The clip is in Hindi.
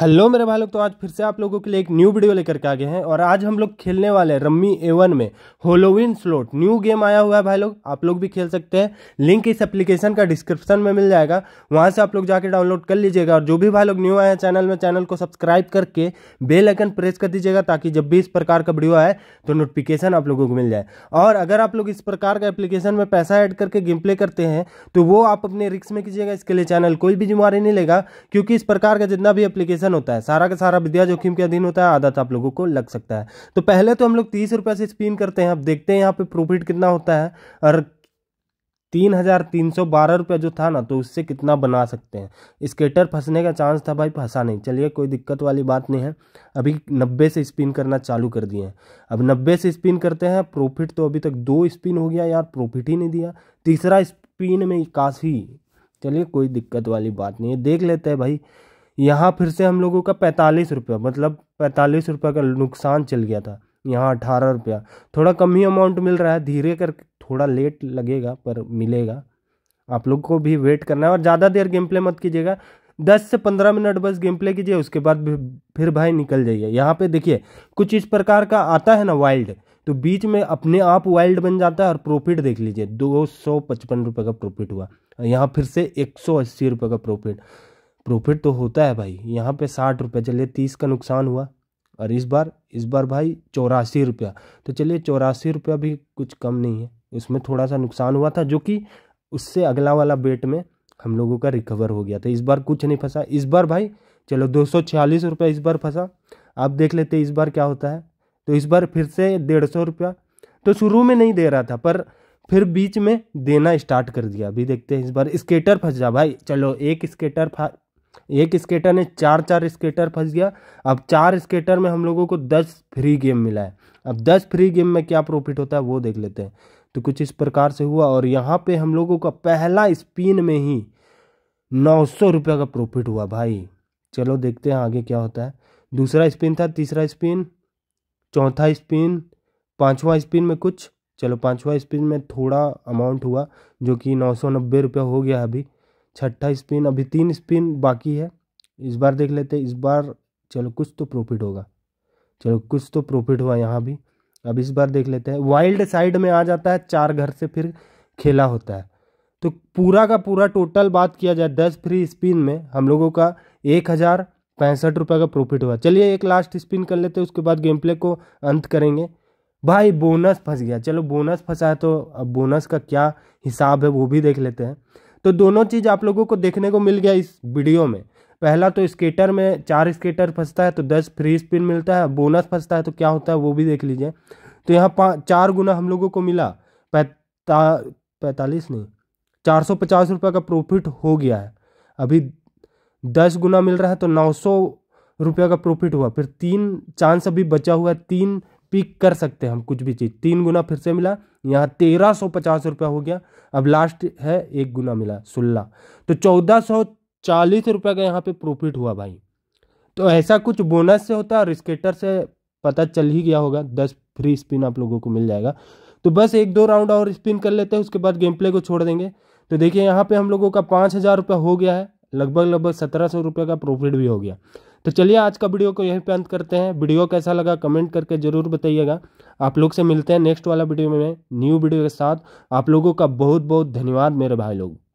हेलो मेरे भाई लोग तो आज फिर से आप लोगों के लिए एक न्यू वीडियो लेकर के आ गए हैं और आज हम लोग खेलने वाले हैं रम्मी एवन में होलोविन स्लोट न्यू गेम आया हुआ है भाई लोग आप लोग भी खेल सकते हैं लिंक इस एप्लीकेशन का डिस्क्रिप्शन में मिल जाएगा वहां से आप लोग जाके डाउनलोड कर लीजिएगा और जो भी भाई लोग न्यू आए हैं चैनल में चैनल को सब्सक्राइब करके बेलाइकन प्रेस कर दीजिएगा ताकि जब भी इस प्रकार का वीडियो आए तो नोटिफिकेशन आप लोगों को मिल जाए और अगर आप लोग इस प्रकार का एप्लीकेशन में पैसा ऐड करके गेम प्ले करते हैं तो वो आप अपने रिक्स में कीजिएगा इसके लिए चैनल कोई भी जिम्मेवारी नहीं लेगा क्योंकि इस प्रकार का जितना भी एप्लीकेशन एप्लीकेशन होता है सारा का सारा विद्या जोखिम के अधीन होता है आदत आप लोगों को लग सकता है तो पहले तो हम लोग तीस रुपये से स्पिन करते हैं अब देखते हैं यहाँ पे प्रॉफिट कितना होता है और तीन हज़ार तीन सौ बारह रुपया जो था ना तो उससे कितना बना सकते हैं स्केटर फंसने का चांस था भाई फंसा नहीं चलिए कोई दिक्कत वाली बात नहीं है अभी नब्बे से स्पिन करना चालू कर दिए हैं अब नब्बे से स्पिन करते हैं प्रॉफिट तो अभी तक दो स्पिन हो गया यार प्रॉफिट ही नहीं दिया तीसरा स्पिन में काफ़ी चलिए कोई दिक्कत वाली बात नहीं है देख लेते हैं भाई यहाँ फिर से हम लोगों का पैंतालीस रुपया मतलब पैंतालीस रुपये का नुकसान चल गया था यहाँ अठारह रुपया थोड़ा कम ही अमाउंट मिल रहा है धीरे करके थोड़ा लेट लगेगा पर मिलेगा आप लोग को भी वेट करना है और ज़्यादा देर गेम प्ले मत कीजिएगा दस से पंद्रह मिनट बस गेम प्ले कीजिए उसके बाद फिर भाई निकल जाइए यहाँ पे देखिए कुछ इस प्रकार का आता है ना वाइल्ड तो बीच में अपने आप वाइल्ड बन जाता है और प्रॉफिट देख लीजिए दो सौ पचपन रुपये का प्रॉफिट हुआ यहाँ फिर से एक सौ अस्सी रुपये का प्रॉफिट प्रॉफिट तो होता है भाई यहाँ पे साठ रुपये चलिए तीस का नुकसान हुआ और इस बार इस बार भाई चौरासी रुपया तो चलिए चौरासी रुपया भी कुछ कम नहीं है उसमें थोड़ा सा नुकसान हुआ था जो कि उससे अगला वाला बेट में हम लोगों का रिकवर हो गया था इस बार कुछ नहीं फंसा इस बार भाई चलो दो सौ छियालीस रुपया इस बार फंसा आप देख लेते इस बार क्या होता है तो इस बार फिर से डेढ़ सौ रुपया तो शुरू में नहीं दे रहा था पर फिर बीच में देना स्टार्ट कर दिया अभी देखते हैं इस बार स्केटर फंस जा भाई चलो एक स्केटर एक स्केटर ने चार चार स्केटर फंस गया अब चार स्केटर में हम लोगों को दस फ्री गेम मिला है अब दस फ्री गेम में क्या प्रॉफिट होता है वो देख लेते हैं तो कुछ इस प्रकार से हुआ और यहाँ पे हम लोगों का पहला स्पिन में ही नौ सौ रुपये का प्रॉफिट हुआ भाई चलो देखते हैं आगे क्या होता है दूसरा स्पिन था तीसरा स्पिन चौथा स्पिन पाँचवा स्पिन में कुछ चलो पाँचवा स्पिन में थोड़ा अमाउंट हुआ जो कि नौ सौ नब्बे रुपया हो गया अभी छठा स्पिन अभी तीन स्पिन बाकी है इस बार देख लेते हैं इस बार चलो कुछ तो प्रॉफिट होगा चलो कुछ तो प्रॉफिट हुआ यहाँ भी अब इस बार देख लेते हैं वाइल्ड साइड में आ जाता है चार घर से फिर खेला होता है तो पूरा का पूरा टोटल बात किया जाए दस फ्री स्पिन में हम लोगों का एक हज़ार पैंसठ रुपये का प्रॉफिट हुआ चलिए एक लास्ट स्पिन कर लेते हैं उसके बाद गेम प्ले को अंत करेंगे भाई बोनस फंस गया चलो बोनस फंसा है तो अब बोनस का क्या हिसाब है वो भी देख लेते हैं तो दोनों चीज़ आप लोगों को देखने को मिल गया इस वीडियो में पहला तो स्केटर में चार स्केटर फंसता है तो दस फ्री स्पिन मिलता है बोनस फंसता है तो क्या होता है वो भी देख लीजिए तो यहाँ पाँच चार गुना हम लोगों को मिला पैता पैंतालीस नहीं चार सौ पचास रुपये का प्रॉफिट हो गया है अभी दस गुना मिल रहा है तो नौ सौ रुपये का प्रॉफिट हुआ फिर तीन चांस अभी बचा हुआ है तीन पिक कर सकते हैं हम कुछ भी चीज़ तीन गुना फिर से मिला यहाँ तेरह सौ पचास रुपया हो गया अब लास्ट है एक गुना मिला सोलह तो चौदह सौ चालीस रुपये का यहाँ पे प्रॉफिट हुआ भाई तो ऐसा कुछ बोनस से होता है रिस्केटर से पता चल ही गया होगा दस फ्री स्पिन आप लोगों को मिल जाएगा तो बस एक दो राउंड और स्पिन कर लेते हैं उसके बाद गेम प्ले को छोड़ देंगे तो देखिए यहाँ पे हम लोगों का पाँच हज़ार हो गया है लगभग लगभग सत्रह सौ का प्रॉफिट भी हो गया तो चलिए आज का वीडियो को यहीं पर अंत करते हैं वीडियो कैसा लगा कमेंट करके ज़रूर बताइएगा आप लोग से मिलते हैं नेक्स्ट वाला वीडियो में न्यू वीडियो के साथ आप लोगों का बहुत बहुत धन्यवाद मेरे भाई लोग